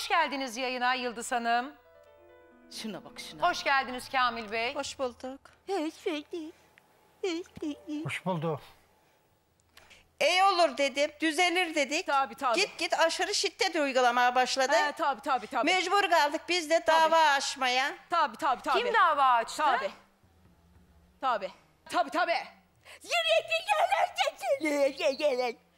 Hoş geldiniz yayına Yıldız Hanım. Şuna bak şuna. Hoş geldiniz Kamil Bey. Hoş bulduk. Hoş bulduk. İyi e olur dedim, düzelir dedik. Tabii, tabii. Git git aşırı şiddet uygulamaya başladı. He, tabii tabii tabii. Mecbur kaldık biz de dava Tabii. açmaya. Tabii tabii tabii. Kim dava açtı? Tabii. Tabii. Tabii tabii. Yürüyekli gelen gelen.